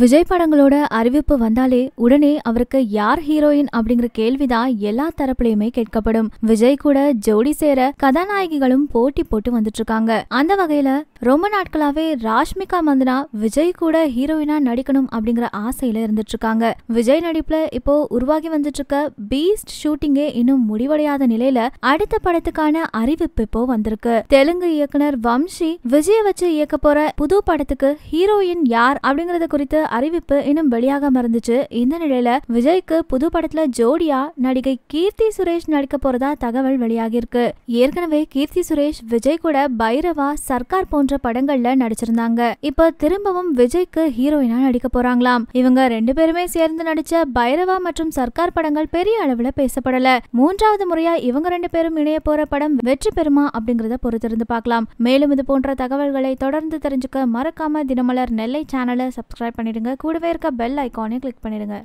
விஜய் படங்களோட அறிவிப்பு வந்தாலே உடனே அவருக்கு யார் ஹீரோயின் அப்படிங்கிற கேள்விதான் எல்லா தரப்புலயுமே கேட்கப்படும் விஜய் கூட ஜோடி சேர கதாநாயகிகளும் போட்டி போட்டு வந்துட்டு இருக்காங்க அந்த வகையில ரொம்ப நாட்களாவே ராஷ்மிகா மந்தனா விஜய் கூட ஹீரோயினா நடிக்கணும் அப்படிங்கிற ஆசையில இருந்துட்டு இருக்காங்க விஜய் நடிப்புல இப்போ உருவாகி வந்துட்டு இருக்க பீஸ்ட் ஷூட்டிங்கே இன்னும் முடிவடையாத நிலையில அடுத்த படத்துக்கான அறிவிப்பு இப்போ வந்திருக்கு தெலுங்கு இயக்குனர் வம்சி விஜய வச்சு இயக்க போற புது படத்துக்கு ஹீரோயின் யார் அப்படிங்கறது குறித்து அறிவிப்பு இன்னும் வெளியாக மறந்துச்சு இந்த நிலையில விஜய்க்கு புது படத்துல ஜோடியா நடிகை கீர்த்தி சுரேஷ் நடிக்க போறதா தகவல் வெளியாகிருக்கு ஏற்கனவே கீர்த்தி சுரேஷ் விஜய் கூட பைரவா சர்க்கார் போன்ற படங்கள்ல நடிச்சிருந்தாங்க இப்ப திரும்பவும் விஜய்க்கு ஹீரோயினா நடிக்க போறாங்களாம் இவங்க ரெண்டு பேருமே சேர்ந்து நடிச்ச பைரவா மற்றும் சர்க்கார் படங்கள் பெரிய அளவுல பேசப்படல மூன்றாவது முறையா இவங்க ரெண்டு பேரும் இணைய போற படம் வெற்றி பெறுமா அப்படிங்கறத பொறுத்திருந்து பார்க்கலாம் மேலும் இது போன்ற தகவல்களை தொடர்ந்து தெரிஞ்சுக்க மறக்காம தினமலர் நெல்லை சேனலை சப்ஸ்கிரைப் பண்ணி பண்ணிவிடுங்க கூடவே இருக்க பெல் ஐக்கானையும் கிளிக் பண்ணிவிடுங்க